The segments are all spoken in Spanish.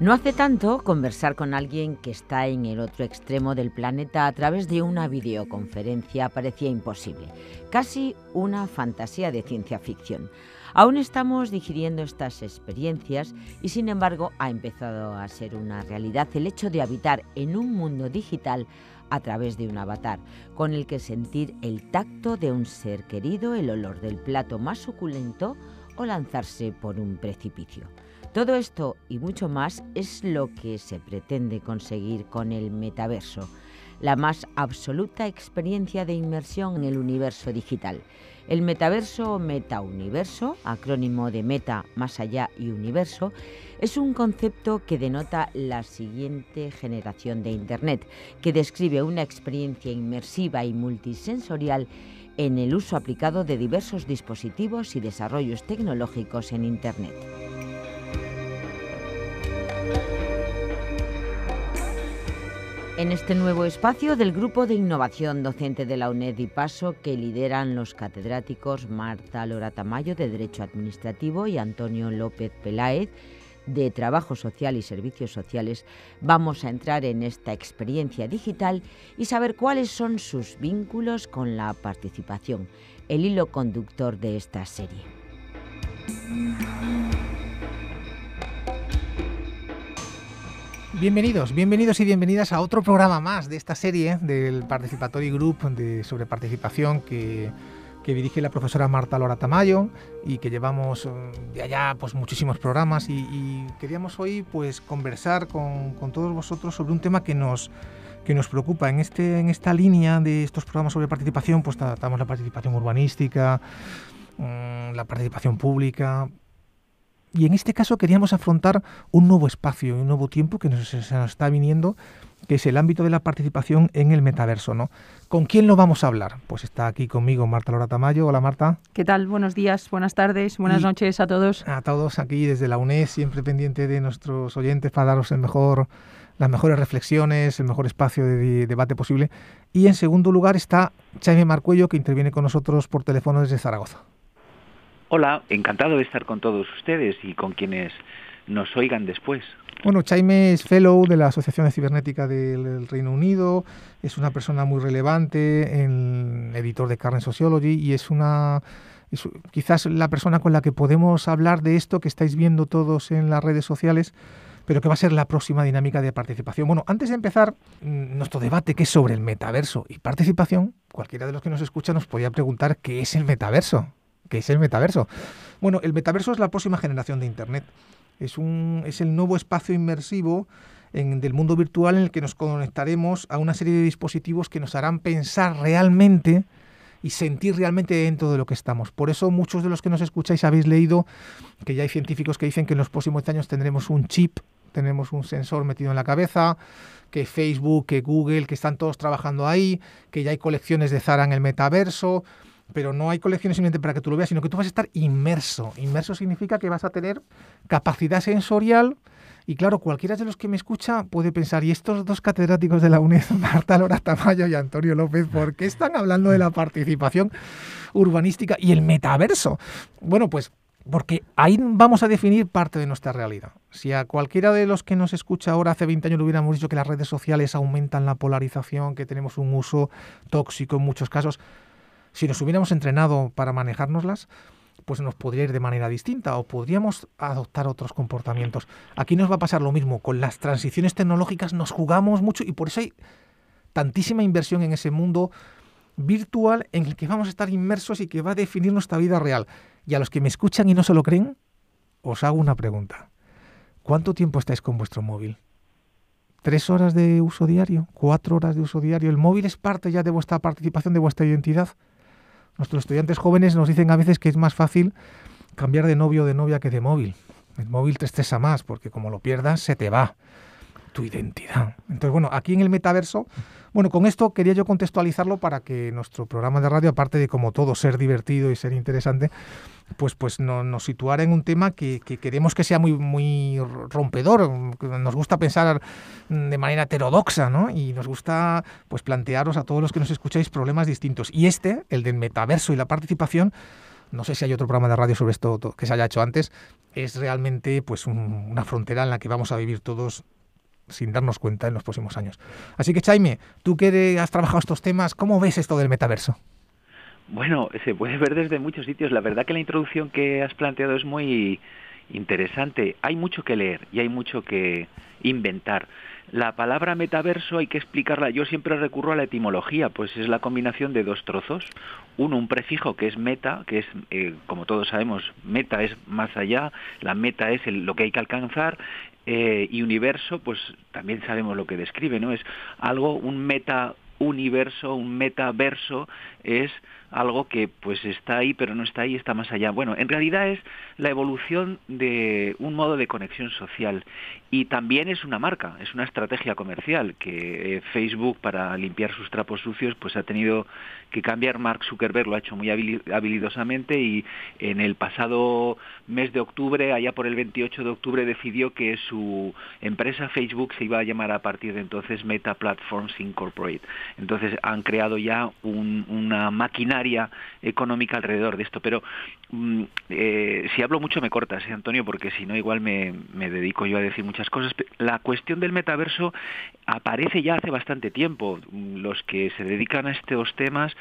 No hace tanto conversar con alguien que está en el otro extremo del planeta a través de una videoconferencia parecía imposible, casi una fantasía de ciencia ficción. Aún estamos digiriendo estas experiencias y sin embargo ha empezado a ser una realidad el hecho de habitar en un mundo digital a través de un avatar, con el que sentir el tacto de un ser querido, el olor del plato más suculento o lanzarse por un precipicio. Todo esto y mucho más es lo que se pretende conseguir con el metaverso, la más absoluta experiencia de inmersión en el universo digital. El metaverso o metauniverso, acrónimo de meta, más allá y universo, es un concepto que denota la siguiente generación de Internet, que describe una experiencia inmersiva y multisensorial en el uso aplicado de diversos dispositivos y desarrollos tecnológicos en Internet. En este nuevo espacio del Grupo de Innovación Docente de la UNED y PASO, que lideran los catedráticos Marta Lora Tamayo de Derecho Administrativo y Antonio López Peláez de Trabajo Social y Servicios Sociales, vamos a entrar en esta experiencia digital y saber cuáles son sus vínculos con la participación, el hilo conductor de esta serie. Bienvenidos, bienvenidos y bienvenidas a otro programa más de esta serie del Participatory Group de, sobre participación que, dirige la profesora Marta Lora Tamayo y que llevamos mm, de allá pues, muchísimos programas y, queríamos hoy pues, conversar con, todos vosotros sobre un tema que nos, que nos preocupa. En, este, en esta línea de estos programas sobre participación pues tratamos la participación urbanística, mm, la participación pública, y en este caso queríamos afrontar un nuevo espacio, un nuevo tiempo que nos, se nos está viniendo, que es el ámbito de la participación en el metaverso. ¿no? ¿Con quién lo vamos a hablar? Pues está aquí conmigo Marta Lora Tamayo. Hola Marta. ¿Qué tal? Buenos días, buenas tardes, buenas noches a todos. A todos aquí desde la UNES, siempre pendiente de nuestros oyentes para daros las mejores reflexiones, el mejor espacio de debate posible. Y en segundo lugar está Jaime Marcuello, que interviene con nosotros por teléfono desde Zaragoza. Hola, encantado de estar con todos ustedes y con quienes nos oigan después. Bueno, Jaime es fellow de la Asociación de Cibernética del Reino Unido, es una persona muy relevante, en, editor de Carne Sociology y es una es quizás la persona con la que podemos hablar de esto que estáis viendo todos en las redes sociales, pero que va a ser la próxima dinámica de participación. Bueno, antes de empezar mm, nuestro debate que es sobre el metaverso y participación, cualquiera de los que nos escucha nos podría preguntar qué es el metaverso que es el metaverso. Bueno, el metaverso es la próxima generación de Internet. Es, un, es el nuevo espacio inmersivo del mundo virtual en el que nos conectaremos a una serie de dispositivos que nos harán pensar realmente y sentir realmente dentro de lo que estamos. Por eso muchos de los que nos escucháis habéis leído que ya hay científicos que dicen que en los próximos años tendremos un chip, tenemos un sensor metido en la cabeza, que Facebook, que Google, que están todos trabajando ahí, que ya hay colecciones de Zara en el metaverso pero no hay colecciones simplemente para que tú lo veas, sino que tú vas a estar inmerso. Inmerso significa que vas a tener capacidad sensorial. Y claro, cualquiera de los que me escucha puede pensar, ¿y estos dos catedráticos de la UNED, Marta Lora Tamayo y Antonio López, por qué están hablando de la participación urbanística y el metaverso? Bueno, pues porque ahí vamos a definir parte de nuestra realidad. Si a cualquiera de los que nos escucha ahora hace 20 años le hubiéramos dicho que las redes sociales aumentan la polarización, que tenemos un uso tóxico en muchos casos, si nos hubiéramos entrenado para manejárnoslas, pues nos podría ir de manera distinta o podríamos adoptar otros comportamientos. Aquí nos va a pasar lo mismo. Con las transiciones tecnológicas nos jugamos mucho y por eso hay tantísima inversión en ese mundo virtual en el que vamos a estar inmersos y que va a definir nuestra vida real. Y a los que me escuchan y no se lo creen, os hago una pregunta. ¿Cuánto tiempo estáis con vuestro móvil? ¿Tres horas de uso diario? ¿Cuatro horas de uso diario? ¿El móvil es parte ya de vuestra participación, de vuestra identidad? Nuestros estudiantes jóvenes nos dicen a veces que es más fácil cambiar de novio o de novia que de móvil. El móvil te estresa más porque como lo pierdas se te va tu identidad. Entonces, bueno, aquí en el metaverso, bueno, con esto quería yo contextualizarlo para que nuestro programa de radio, aparte de como todo ser divertido y ser interesante, pues, pues nos situara en un tema que, queremos que sea muy, muy rompedor. Nos gusta pensar de manera heterodoxa, ¿no? Y nos gusta pues plantearos a todos los que nos escucháis problemas distintos. Y este, el del metaverso y la participación, no sé si hay otro programa de radio sobre esto que se haya hecho antes, es realmente pues una frontera en la que vamos a vivir todos sin darnos cuenta en los próximos años. Así que Jaime, tú que has trabajado estos temas, ¿cómo ves esto del metaverso? Bueno, se puede ver desde muchos sitios. La verdad que la introducción que has planteado es muy interesante. Hay mucho que leer y hay mucho que inventar. La palabra metaverso hay que explicarla. Yo siempre recurro a la etimología, pues es la combinación de dos trozos. Uno, un prefijo que es meta, que es, eh, como todos sabemos, meta es más allá, la meta es lo que hay que alcanzar, eh, y universo, pues también sabemos lo que describe, ¿no? Es algo, un meta universo, un metaverso, es algo que pues está ahí pero no está ahí, está más allá. Bueno, en realidad es la evolución de un modo de conexión social y también es una marca, es una estrategia comercial que eh, Facebook para limpiar sus trapos sucios pues ha tenido que cambiar. Mark Zuckerberg lo ha hecho muy habilidosamente y en el pasado mes de octubre, allá por el 28 de octubre, decidió que su empresa Facebook se iba a llamar a partir de entonces Meta Platforms Incorporated, Entonces han creado ya una máquina área económica alrededor de esto. Pero mm, eh, si hablo mucho me cortas, ¿eh, Antonio, porque si no igual me, dedico yo a decir muchas cosas. La cuestión del metaverso aparece ya hace bastante tiempo. Mm, los que se dedican a estos temas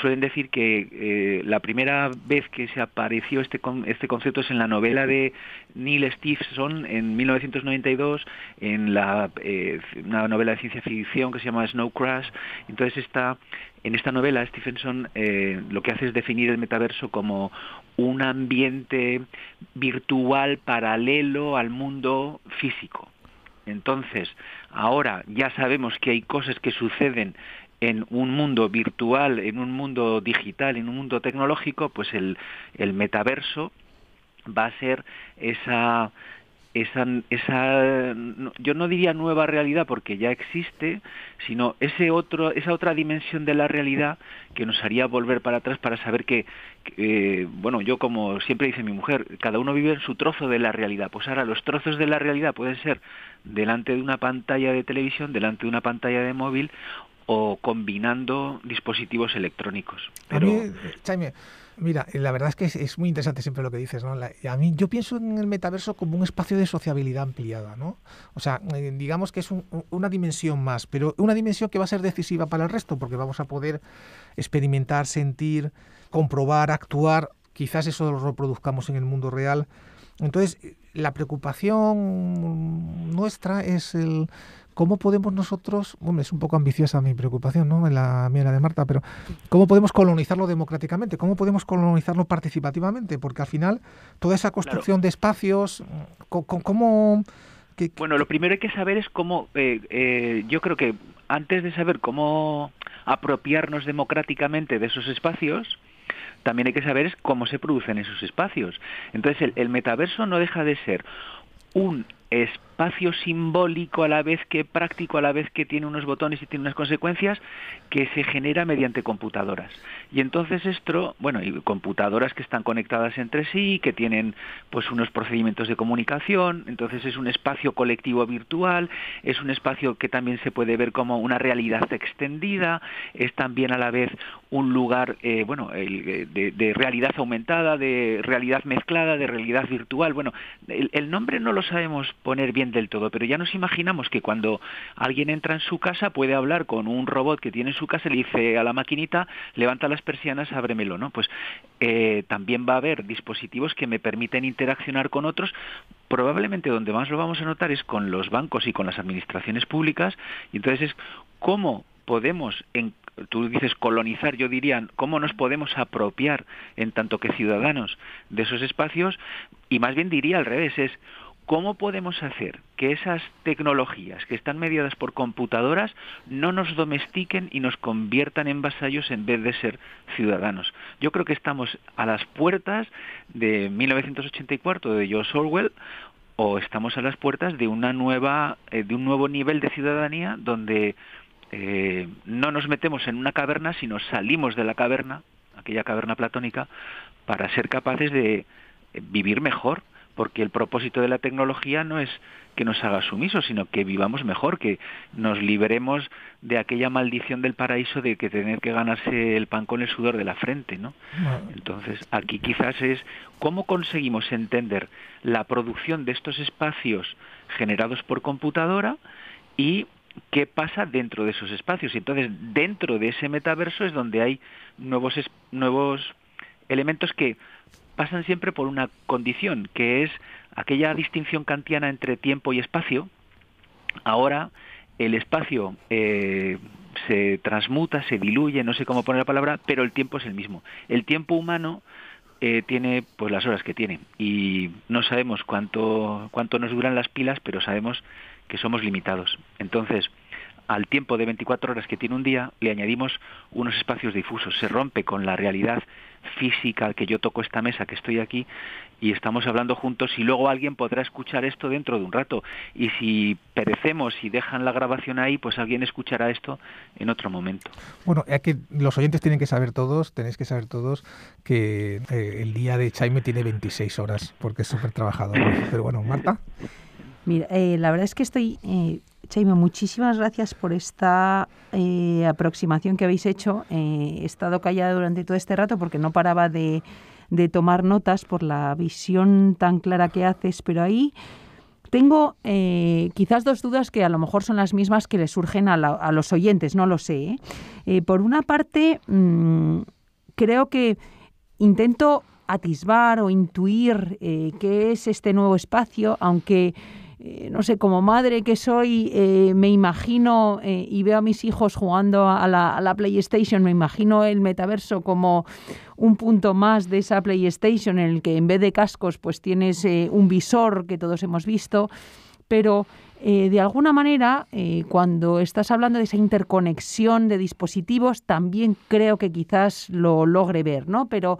suelen decir que eh, la primera vez que se apareció este, este concepto es en la novela de Neil Stephenson en 1992, en la, una novela de ciencia ficción que se llama Snow Crash. Entonces está en esta novela, Stephenson eh, lo que hace es definir el metaverso como un ambiente virtual paralelo al mundo físico. Entonces, ahora ya sabemos que hay cosas que suceden en un mundo virtual, en un mundo digital, en un mundo tecnológico, pues el, el metaverso va a ser esa esa, esa yo no diría nueva realidad porque ya existe, sino ese otro, esa otra dimensión de la realidad que nos haría volver para atrás para saber que, eh, bueno, yo como siempre dice mi mujer, cada uno vive en su trozo de la realidad. Pues ahora los trozos de la realidad pueden ser delante de una pantalla de televisión, delante de una pantalla de móvil o combinando dispositivos electrónicos. Pero... Jaime, mira, eh, la verdad es que es, muy interesante siempre lo que dices, ¿no? a mí yo pienso en el metaverso como un espacio de sociabilidad ampliada, ¿no? O sea, eh, digamos que es una dimensión más, pero una dimensión que va a ser decisiva para el resto, porque vamos a poder experimentar, sentir, comprobar, actuar. Quizás eso lo reproduzcamos en el mundo real. Entonces, eh, la preocupación nuestra es el ¿cómo podemos nosotros, bueno es un poco ambiciosa mi preocupación, ¿no? la mía, la de Marta, pero ¿cómo podemos colonizarlo democráticamente? ¿Cómo podemos colonizarlo participativamente? Porque al final, toda esa construcción de espacios, ¿cómo...? bueno, lo primero hay que saber es cómo, eh, eh, yo creo que antes de saber cómo apropiarnos democráticamente de esos espacios, también hay que saber cómo se producen esos espacios. Entonces, el, el metaverso no deja de ser un espacio espacio simbólico a la vez que práctico, a la vez que tiene unos botones y tiene unas consecuencias, que se genera mediante computadoras. Y entonces esto, bueno, y computadoras que están conectadas entre sí, que tienen pues unos procedimientos de comunicación, entonces es un espacio colectivo virtual, es un espacio que también se puede ver como una realidad extendida, es también a la vez un lugar, eh, bueno, eh, de, realidad aumentada, de realidad mezclada, de realidad virtual. Bueno, el, el nombre no lo sabemos poner bien del todo, pero ya nos imaginamos que cuando alguien entra en su casa puede hablar con un robot que tiene en su casa y le dice a la maquinita, levanta las persianas, ábremelo, ¿no? Pues eh, también va a haber dispositivos que me permiten interaccionar con otros. Probablemente donde más lo vamos a notar es con los bancos y con las administraciones públicas. Y entonces es cómo podemos, tú dices colonizar, yo diría, cómo nos podemos apropiar en tanto que ciudadanos de esos espacios, y más bien diría al revés, es ¿Cómo podemos hacer que esas tecnologías que están mediadas por computadoras no nos domestiquen y nos conviertan en vasallos en vez de ser ciudadanos? Yo creo que estamos a las puertas de 1984 de George Orwell o estamos a las puertas de una nueva eh, de un nuevo nivel de ciudadanía donde eh, no nos metemos en una caverna sino salimos de la caverna aquella caverna platónica para ser capaces de eh, vivir mejor porque el propósito de la tecnología no es que nos haga sumisos, sino que vivamos mejor, que nos liberemos de aquella maldición del paraíso de que tener que ganarse el pan con el sudor de la frente, ¿no? Entonces, aquí quizás es cómo conseguimos entender la producción de estos espacios generados por computadora y qué pasa dentro de esos espacios. Y entonces, dentro de ese metaverso es donde hay nuevos nuevos elementos que pasan siempre por una condición, que es aquella distinción kantiana entre tiempo y espacio. Ahora el espacio eh, se transmuta, se diluye, no sé cómo poner la palabra, pero el tiempo es el mismo. El tiempo humano eh, tiene pues las horas que tiene y no sabemos cuánto cuánto nos duran las pilas, pero sabemos que somos limitados. Entonces al tiempo de 24 horas que tiene un día, le añadimos unos espacios difusos. Se rompe con la realidad física que yo toco esta mesa, que estoy aquí, y estamos hablando juntos y luego alguien podrá escuchar esto dentro de un rato. Y si perecemos y dejan la grabación ahí, pues alguien escuchará esto en otro momento. Bueno, los oyentes tienen que saber todos, tenéis que saber todos que eh, el día de Chaime tiene 26 horas, porque es súper trabajador. Pero bueno, Marta. Mira, eh, la verdad es que estoy... Eh, Chaime, muchísimas gracias por esta eh, aproximación que habéis hecho. Eh, he estado callada durante todo este rato porque no paraba de, tomar notas por la visión tan clara que haces, pero ahí tengo eh, quizás dos dudas que a lo mejor son las mismas que le surgen a, los oyentes, no lo sé. por una parte, mm, creo que intento atisbar o intuir qué es este nuevo espacio, aunque... Eh, no sé, como madre que soy, eh, me imagino eh, y veo a mis hijos jugando a la, a la, PlayStation, me imagino el metaverso como un punto más de esa PlayStation en el que en vez de cascos pues tienes un visor que todos hemos visto, pero eh, de alguna manera, eh, cuando estás hablando de esa interconexión de dispositivos, también creo que quizás lo logre ver, ¿no? Pero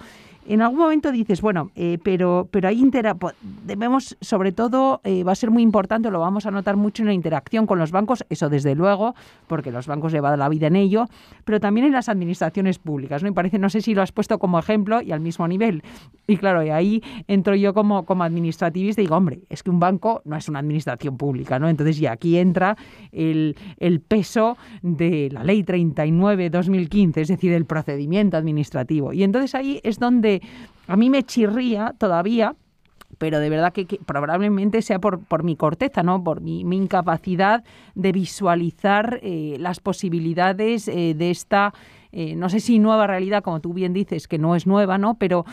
en algún momento dices, bueno, eh, pero, pero hay debemos, sobre todo, va a ser muy importante, lo vamos a notar mucho en la interacción con los bancos, eso desde luego, porque los bancos llevan la vida en ello, pero también en las administraciones públicas, ¿no? Y parece, no sé si lo has puesto como ejemplo y al mismo nivel. Y claro, y ahí entro yo como, como administrativista y digo, hombre, es que un banco no es una administración pública, ¿no? Entonces, y aquí entra el, peso de la ley 39-2015, es decir, el procedimiento administrativo. Y entonces ahí es donde a mí me chirría todavía pero de verdad que, probablemente sea por, mi corteza, ¿no? por mi, incapacidad de visualizar eh, las posibilidades eh, de esta, eh, no sé si nueva realidad, como tú bien dices, que no es nueva, ¿no? pero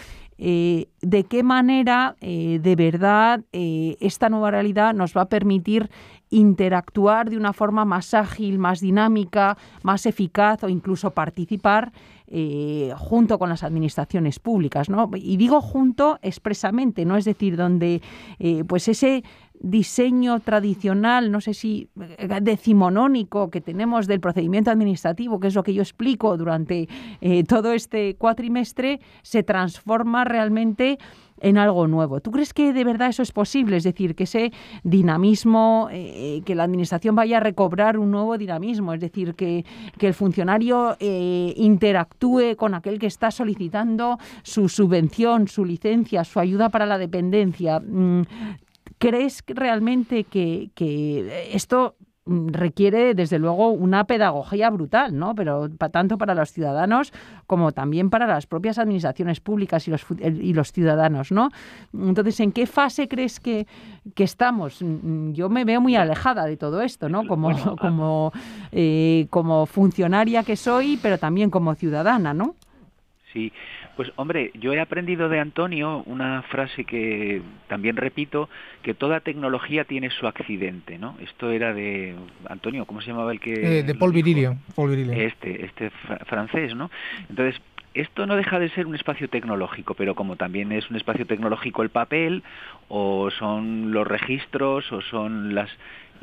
eh, de qué manera eh, de verdad eh, esta nueva realidad nos va a permitir interactuar de una forma más ágil, más dinámica, más eficaz o incluso participar junto con las administraciones públicas, Y digo junto expresamente, ¿no? Es decir, donde pues ese diseño tradicional, no sé si eh, decimonónico que tenemos del procedimiento administrativo, que es lo que yo explico durante eh, todo este cuatrimestre, se transforma realmente en algo nuevo. ¿Tú crees que de verdad eso es posible? Es decir, que ese dinamismo, eh, que la Administración vaya a recobrar un nuevo dinamismo, es decir, que, el funcionario interactúe con aquel que está solicitando su subvención, su licencia, su ayuda para la dependencia. Mm, ¿Crees realmente que, esto mm, requiere desde luego una pedagogía brutal, ¿no? Pero tanto para los ciudadanos como también para las propias administraciones públicas y los, y los ciudadanos, ¿no? Entonces, ¿en qué fase crees que, estamos? Mm, mm, yo me veo muy alejada de todo esto, ¿no? Como, como, eh, como funcionaria que soy, pero también como ciudadana, ¿no? Sí, pues hombre, yo he aprendido de Antonio una frase que también repito, que toda tecnología tiene su accidente, ¿no? Esto era de Antonio, ¿cómo se llamaba el que? Eh, de Paul Virilio, Paul Virilio. Este, este francés, ¿no? Entonces, esto no deja de ser un espacio tecnológico, pero como también es un espacio tecnológico el papel, o son los registros, o son las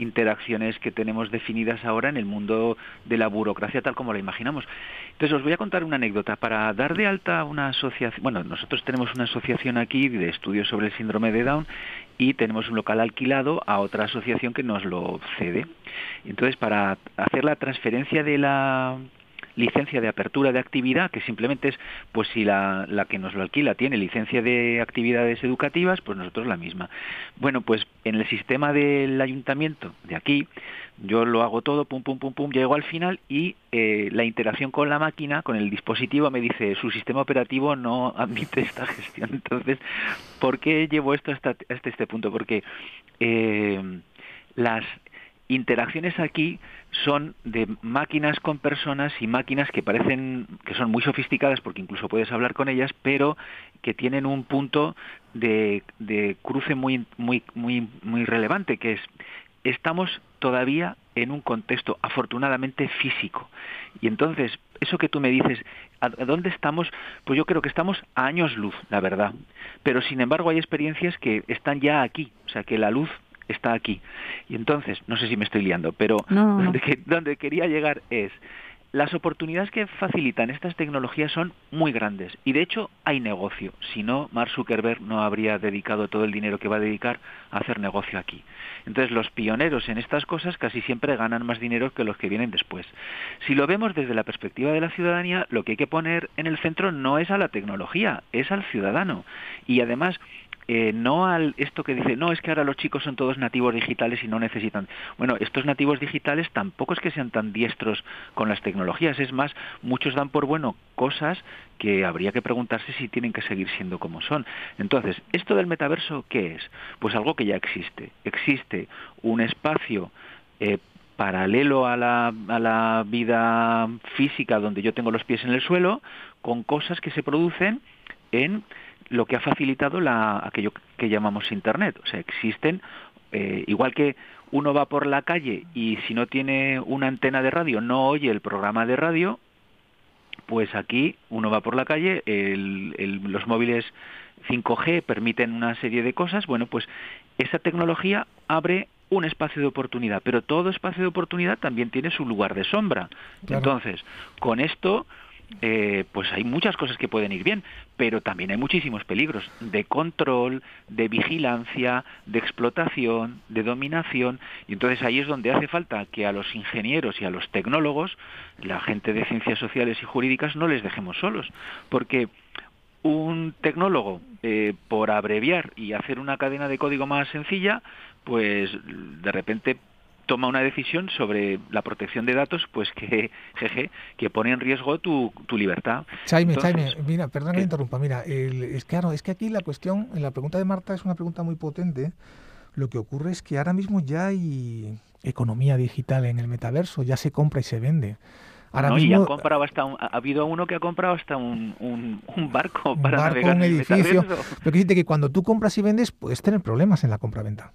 interacciones que tenemos definidas ahora en el mundo de la burocracia tal como la imaginamos. Entonces os voy a contar una anécdota. Para dar de alta una asociación, bueno, nosotros tenemos una asociación aquí de estudios sobre el síndrome de Down y tenemos un local alquilado a otra asociación que nos lo cede. Entonces, para hacer la transferencia de la licencia de apertura de actividad, que simplemente es, pues si la, la que nos lo alquila tiene licencia de actividades educativas, pues nosotros la misma. Bueno, pues en el sistema del ayuntamiento de aquí, yo lo hago todo, pum, pum, pum, pum, llego al final y eh, la interacción con la máquina, con el dispositivo, me dice, su sistema operativo no admite esta gestión. Entonces, ¿por qué llevo esto hasta, hasta este punto? Porque eh, las interacciones aquí son de máquinas con personas y máquinas que parecen que son muy sofisticadas porque incluso puedes hablar con ellas, pero que tienen un punto de, cruce muy, muy, muy, muy relevante, que es estamos todavía en un contexto afortunadamente físico. Y entonces, eso que tú me dices, ¿a dónde estamos? Pues yo creo que estamos a años luz, la verdad. Pero sin embargo hay experiencias que están ya aquí, o sea que la luz está aquí. Y entonces, no sé si me estoy liando, pero donde, donde quería llegar es, las oportunidades que facilitan estas tecnologías son muy grandes y de hecho hay negocio. Si no, Mark Zuckerberg no habría dedicado todo el dinero que va a dedicar a hacer negocio aquí. Entonces los pioneros en estas cosas casi siempre ganan más dinero que los que vienen después. Si lo vemos desde la perspectiva de la ciudadanía, lo que hay que poner en el centro no es a la tecnología, es al ciudadano. Y además eh, no al esto que dice, no, es que ahora los chicos son todos nativos digitales y no necesitan. Bueno, estos nativos digitales tampoco es que sean tan diestros con las tecnologías, es más, muchos dan por bueno cosas que habría que preguntarse si tienen que seguir siendo como son. Entonces, ¿esto del metaverso qué es? Pues algo que ya existe. Existe un espacio eh, paralelo a la, a la vida física donde yo tengo los pies en el suelo, con cosas que se producen en lo que ha facilitado la, aquello que llamamos Internet. O sea, existen, eh, igual que uno va por la calle y si no tiene una antena de radio no oye el programa de radio, pues aquí uno va por la calle, el, los móviles 5G permiten una serie de cosas, bueno, pues esa tecnología abre un espacio de oportunidad, pero todo espacio de oportunidad también tiene su lugar de sombra. Entonces, con esto eh, pues hay muchas cosas que pueden ir bien, pero también hay muchísimos peligros de control, de vigilancia, de explotación, de dominación, y entonces ahí es donde hace falta que a los ingenieros y a los tecnólogos, la gente de ciencias sociales y jurídicas, no les dejemos solos, porque un tecnólogo, eh, por abreviar y hacer una cadena de código más sencilla, pues de repente toma una decisión sobre la protección de datos, pues que, jeje, que pone en riesgo tu, tu libertad. Jaime, Jaime, mira, perdona que interrumpa, mira, el, es, claro, es que aquí la cuestión, la pregunta de Marta es una pregunta muy potente. Lo que ocurre es que ahora mismo ya hay economía digital en el metaverso, ya se compra y se vende. Ahora no, mismo, hasta ha habido uno que ha comprado hasta un, barco para un un edificio. Pero que que cuando tú compras y vendes puedes tener problemas en la compra-venta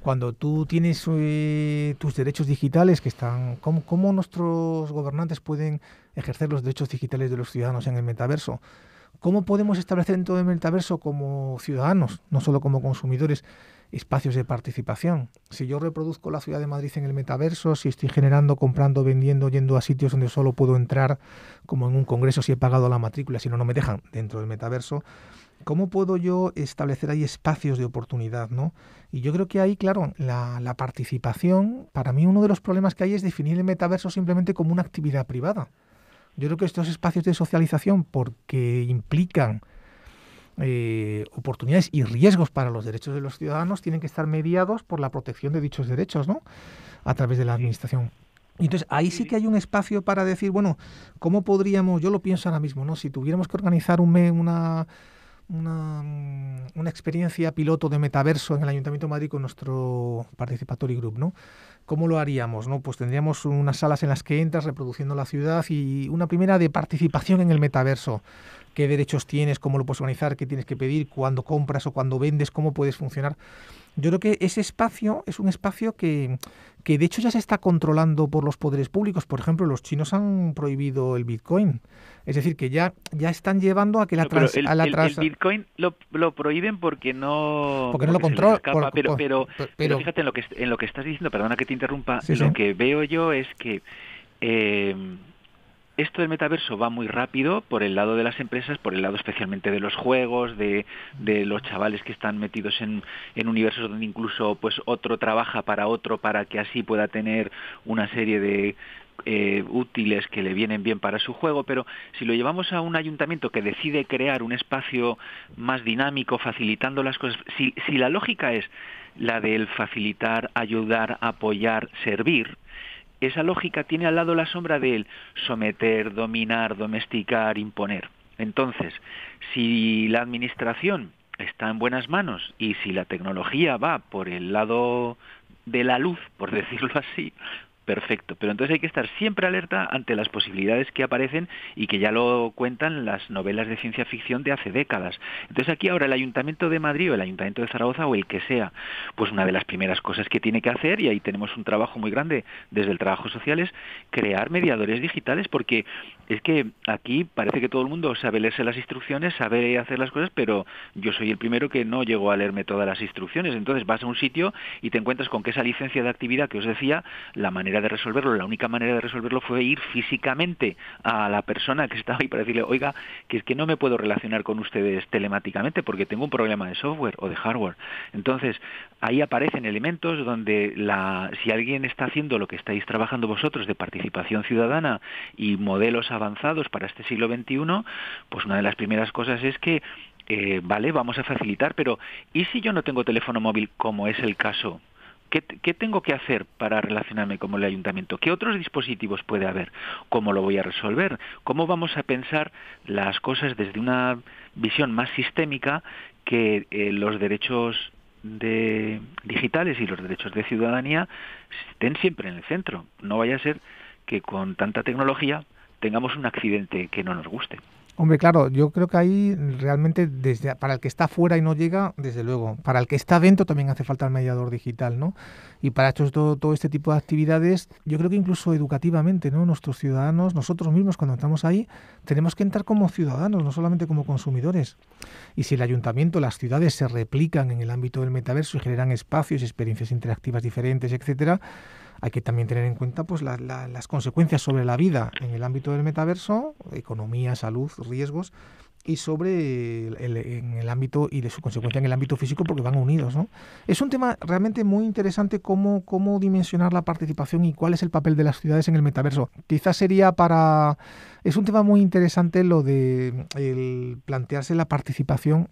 cuando tú tienes eh, tus derechos digitales que están, ¿cómo, ¿cómo, nuestros gobernantes pueden ejercer los derechos digitales de los ciudadanos en el metaverso? ¿Cómo podemos establecer dentro del metaverso como ciudadanos, no solo como consumidores, espacios de participación. Si yo reproduzco la ciudad de Madrid en el metaverso, si estoy generando, comprando, vendiendo, yendo a sitios donde solo puedo entrar, como en un congreso si he pagado la matrícula, si no, no me dejan dentro del metaverso, ¿cómo puedo yo establecer ahí espacios de oportunidad? ¿no? Y yo creo que ahí, claro, la, la participación, para mí uno de los problemas que hay es definir el metaverso simplemente como una actividad privada. Yo creo que estos espacios de socialización, porque implican eh, oportunidades y riesgos para los derechos de los ciudadanos tienen que estar mediados por la protección de dichos derechos, ¿no? A través de la administración. Entonces, ahí sí que hay un espacio para decir, bueno, ¿cómo podríamos, yo lo pienso ahora mismo, ¿no? Si tuviéramos que organizar un, una Mm, una, experiencia piloto de metaverso en el Ayuntamiento de Madrid con nuestro Participatory Group, ¿no? ¿Cómo lo haríamos? ¿no? Pues tendríamos unas salas en las que entras reproduciendo la ciudad y una primera de participación en el metaverso. ¿Qué derechos tienes? ¿Cómo lo puedes organizar? ¿Qué tienes que pedir? ¿Cuándo compras o cuando vendes? ¿Cómo puedes funcionar? yo creo que ese espacio es un espacio que, que de hecho ya se está controlando por los poderes públicos. Por ejemplo, los chinos han prohibido el Bitcoin. Es decir, que ya, ya están llevando a que la transición. el, Bitcoin lo, lo, prohíben porque no... Porque no lo controlan. pero, pero, pero, fíjate en lo, que, en lo que estás diciendo, perdona que te interrumpa, lo que veo yo es que... Eh, esto del metaverso va muy rápido por el lado de las empresas, por el lado especialmente de los juegos, de, de los chavales que están metidos en, en, universos donde incluso pues otro trabaja para otro para que así pueda tener una serie de eh, útiles que le vienen bien para su juego, pero si lo llevamos a un ayuntamiento que decide crear un espacio más dinámico, facilitando las cosas, si la lógica es la del facilitar, ayudar, apoyar, servir, esa lógica tiene al lado la sombra de someter, dominar, domesticar, imponer. Entonces, si la administración está en buenas manos y si la tecnología va por el lado de la luz, por decirlo así, perfecto. Pero entonces hay que estar siempre alerta ante las posibilidades que aparecen y que ya lo cuentan las novelas de ciencia ficción de hace décadas. Entonces aquí ahora el Ayuntamiento de Madrid o el Ayuntamiento de Zaragoza o el que sea, pues una de las primeras cosas que tiene que hacer, y ahí tenemos un trabajo muy grande desde el trabajo social, es crear mediadores digitales, porque es que aquí parece que todo el mundo sabe leerse las instrucciones, sabe hacer las cosas, pero yo soy el primero que no llego a leerme todas las instrucciones. Entonces vas a un sitio y te encuentras con que esa licencia de actividad que os decía, la manera de resolverlo, la única manera de resolverlo fue ir físicamente a la persona que estaba ahí para decirle, oiga, que es que no me puedo relacionar con ustedes telemáticamente porque tengo un problema de software o de hardware. Entonces, ahí aparecen elementos donde la, si alguien está haciendo lo que estáis trabajando vosotros de participación ciudadana y modelos avanzados para este siglo XXI, pues una de las primeras cosas es que eh, vale, vamos a facilitar, pero ¿y si yo no tengo teléfono móvil como es el caso ¿Qué, tengo que hacer para relacionarme con el ayuntamiento? ¿Qué otros dispositivos puede haber? ¿Cómo lo voy a resolver? ¿Cómo vamos a pensar las cosas desde una visión más sistémica que eh, los derechos de digitales y los derechos de ciudadanía estén siempre en el centro? No vaya a ser que con tanta tecnología tengamos un accidente que no nos guste. Hombre, claro, yo creo que ahí realmente desde para el que está fuera y no llega, desde luego, para el que está dentro también hace falta el mediador digital, ¿no? Y para todo, todo este tipo de actividades, yo creo que incluso educativamente, ¿no? Nuestros ciudadanos, nosotros mismos cuando estamos ahí, tenemos que entrar como ciudadanos, no solamente como consumidores. Y si el ayuntamiento, las ciudades se replican en el ámbito del metaverso y generan espacios, experiencias interactivas diferentes, etcétera, hay que también tener en cuenta pues, las consecuencias sobre la vida en el ámbito del metaverso, economía, salud, riesgos, y sobre en el ámbito y de su consecuencia en el ámbito físico porque van unidos. ¿no? Es un tema realmente muy interesante cómo, cómo dimensionar la participación y cuál es el papel de las ciudades en el metaverso. Quizás sería para... Es un tema muy interesante lo de plantearse la participación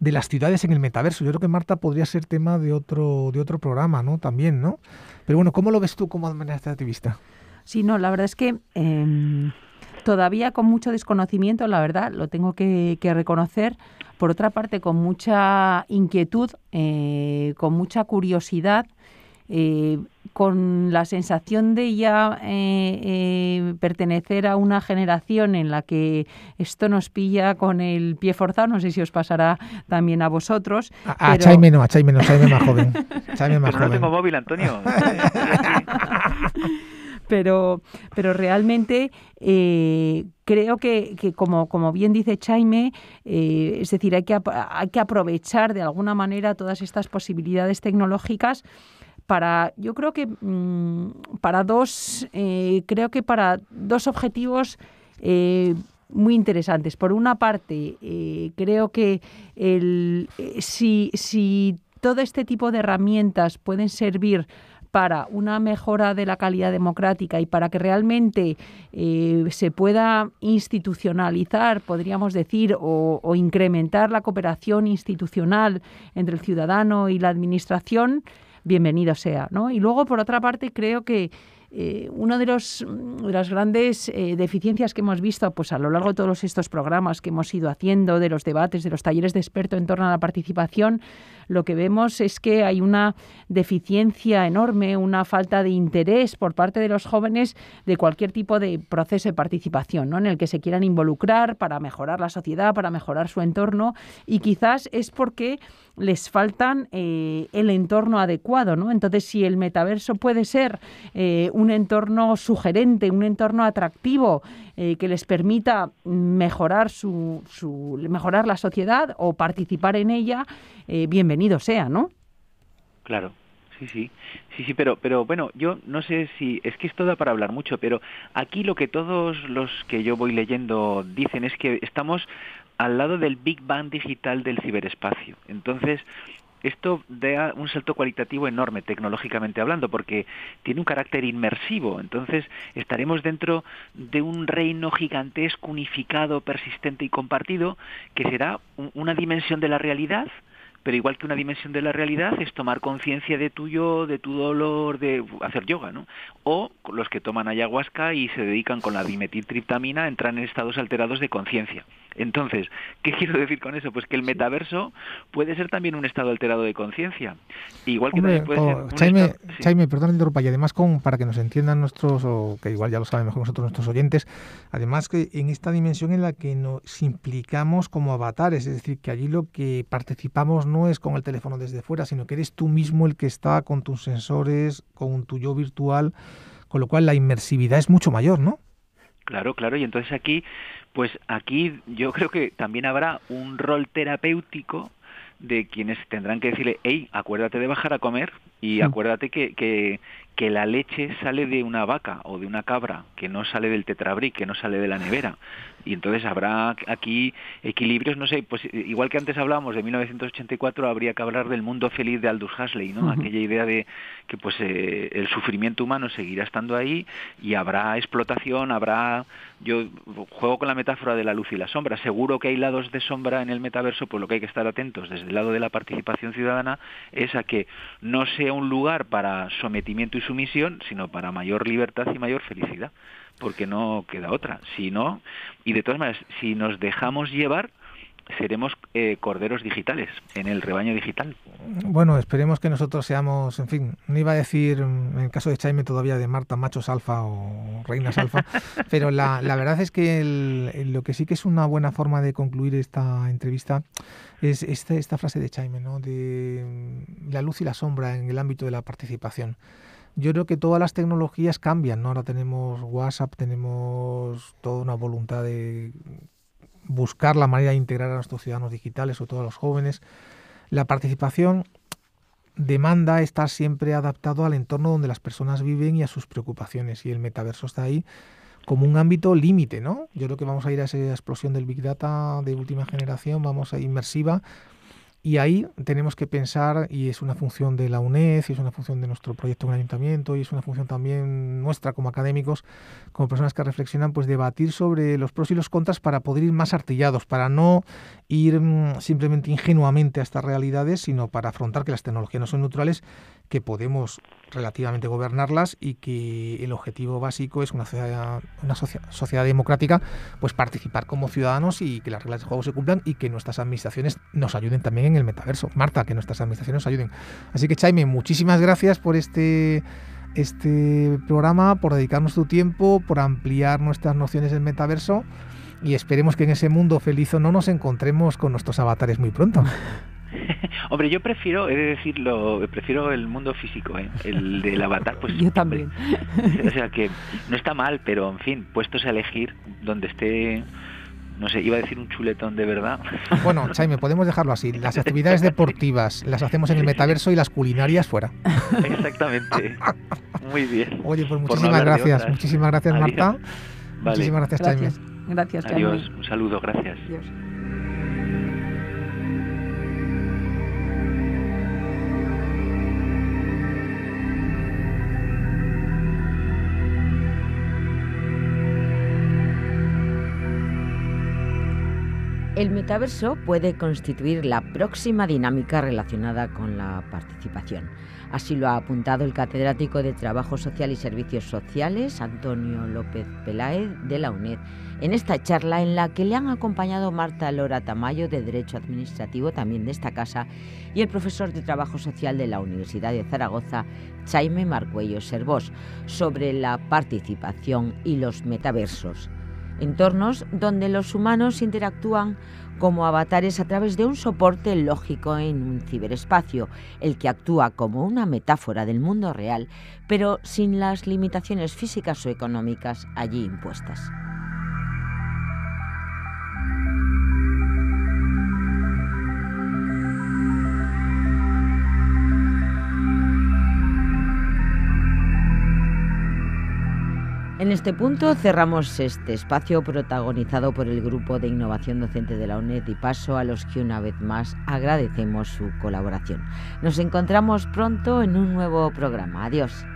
de las ciudades en el metaverso. Yo creo que Marta podría ser tema de otro, de otro programa, ¿no? También, ¿no? Pero bueno, ¿cómo lo ves tú como administrativista? Sí, no, la verdad es que em, todavía con mucho desconocimiento, la verdad, lo tengo que, reconocer. Por otra parte, con mucha inquietud, eh, con mucha curiosidad, eh, con la sensación de ya eh, eh, pertenecer a una generación en la que esto nos pilla con el pie forzado, no sé si os pasará también a vosotros. A, Chaime no, a Chaime no, Chaime más joven. Chaime más joven. No tengo móvil, Antonio. pero, realmente creo que, como, como, bien dice Chaime, es decir, hay que, hay que aprovechar de alguna manera todas estas posibilidades tecnológicas para, yo creo que mm, para dos, eh, creo que para dos objetivos eh, muy interesantes. Por una parte, eh, creo que si, todo este tipo de herramientas pueden servir para una mejora de la calidad democrática y para que realmente se pueda institucionalizar, podríamos decir, o, incrementar la cooperación institucional entre el ciudadano y la administración, bienvenido sea. Y luego, por otra parte, creo que eh, una de, los, mm, las grandes eh, deficiencias que hemos visto pues, a lo largo de todos estos programas que hemos ido haciendo, de los debates, de los talleres de experto en torno a la participación, lo que vemos es que hay una deficiencia enorme, una falta de interés por parte de los jóvenes de cualquier tipo de proceso de participación, ¿no? en el que se quieran involucrar para mejorar la sociedad, para mejorar su entorno, y quizás es porque les faltan eh, el entorno adecuado, ¿no? Entonces, si el metaverso puede ser eh, un entorno sugerente, un entorno atractivo eh, que les permita mejorar su, mejorar la sociedad o participar en ella, bienvenido sea, ¿no? Claro. Sí, sí, sí, sí, pero, pero bueno, yo no sé si es que esto da para hablar mucho, pero aquí lo que todos los que yo voy leyendo dicen es que estamos al lado del Big Bang digital del ciberespacio. Entonces, esto da un salto cualitativo enorme tecnológicamente hablando porque tiene un carácter inmersivo. Entonces estaremos dentro de un reino gigantesco, unificado, persistente y compartido que será una dimensión de la realidad. Pero igual que una dimensión de la realidad es tomar conciencia de tu yo, de tu dolor, de hacer yoga, ¿no? O los que toman ayahuasca y se dedican con la dimetiltriptamina entran en estados alterados de conciencia. Entonces, ¿qué quiero decir con eso? Pues que el metaverso puede ser también un estado alterado de conciencia. Igual que también puede oh, ser. Chaime, estado, perdón interrumpa, y además, con, para que nos entiendan nuestros, o que igual ya lo saben mejor nosotros nuestros oyentes, además que en esta dimensión en la que nos implicamos como avatares, es decir, que allí lo que participamos no es con el teléfono desde fuera, sino que eres tú mismo el que está con tus sensores, con tu yo virtual, con lo cual la inmersividad es mucho mayor, ¿no? Claro, claro, y entonces aquí, pues aquí yo creo que también habrá un rol terapéutico de quienes tendrán que decirle, hey, acuérdate de bajar a comer y mm. acuérdate que, que, que la leche sale de una vaca o de una cabra, que no sale del tetrabric, que no sale de la nevera. Y entonces habrá aquí equilibrios, no sé, pues eh, igual que antes hablábamos de 1984, habría que hablar del mundo feliz de Aldous Huxley, ¿no? Aquella idea de que pues eh, el sufrimiento humano seguirá estando ahí y habrá explotación, habrá yo juego con la metáfora de la luz y la sombra. Seguro que hay lados de sombra en el metaverso, pues lo que hay que estar atentos desde el lado de la participación ciudadana es a que no sea un lugar para sometimiento sumisión, sino para mayor libertad y mayor felicidad, porque no queda otra. Sino y de todas maneras, si nos dejamos llevar, seremos eh, corderos digitales en el rebaño digital. Bueno, esperemos que nosotros seamos, en fin, no iba a decir mm, en el caso de Chaime todavía de Marta machos alfa o reinas alfa, pero la, la, verdad es que lo que sí que es una buena forma de concluir esta entrevista es esta, esta frase de Chaime, ¿no? de mm, la luz y la sombra en el ámbito de la participación yo creo que todas las tecnologías cambian, ¿no? Ahora tenemos WhatsApp, tenemos toda una voluntad de buscar la manera de integrar a nuestros ciudadanos digitales, o todos los jóvenes. La participación demanda estar siempre adaptado al entorno donde las personas viven y a sus preocupaciones, y el metaverso está ahí como un ámbito límite, ¿no? Yo creo que vamos a ir a esa explosión del Big Data de última generación, vamos a inmersiva, y ahí tenemos que pensar, y es una función de la UNED, y es una función de nuestro proyecto en el ayuntamiento, y es una función también nuestra como académicos, como personas que reflexionan, pues debatir sobre los pros y los contras para poder ir más artillados, para no ir mm, simplemente ingenuamente a estas realidades, sino para afrontar que las tecnologías no son neutrales, que podemos relativamente gobernarlas y que el objetivo básico es una sociedad, una sociedad democrática, pues participar como ciudadanos y que las reglas de juego se cumplan y que nuestras administraciones nos ayuden también en el metaverso. Marta, que nuestras administraciones nos ayuden. Así que Jaime, muchísimas gracias por este este programa, por dedicarnos tu tiempo, por ampliar nuestras nociones del metaverso y esperemos que en ese mundo feliz o no nos encontremos con nuestros avatares muy pronto. Hombre, yo prefiero, he de decirlo, prefiero el mundo físico, ¿eh? el del avatar, pues. yo también. o sea que no está mal, pero en fin, puestos a elegir donde esté no sé, iba a decir un chuletón de verdad. Bueno, Jaime, podemos dejarlo así. Las actividades deportivas las hacemos en el metaverso y las culinarias fuera. Exactamente. Muy bien. Oye, pues muchísimas gracias. Muchísimas gracias, Marta. Muchísimas gracias, gracias. Gracias, Adiós. Un saludo, gracias. El metaverso puede constituir la próxima dinámica relacionada con la participación. Así lo ha apuntado el catedrático de Trabajo Social y Servicios Sociales, Antonio López Peláez, de la UNED, en esta charla en la que le han acompañado Marta Lora Tamayo, de Derecho Administrativo, también de esta casa, y el profesor de Trabajo Social de la Universidad de Zaragoza, Jaime Marcuello Servós, sobre la participación y los metaversos entornos donde los humanos interactúan como avatares a través de un soporte lógico en un ciberespacio, el que actúa como una metáfora del mundo real, pero sin las limitaciones físicas o económicas allí impuestas. En este punto cerramos este espacio protagonizado por el Grupo de Innovación Docente de la UNED y paso a los que una vez más agradecemos su colaboración. Nos encontramos pronto en un nuevo programa. Adiós.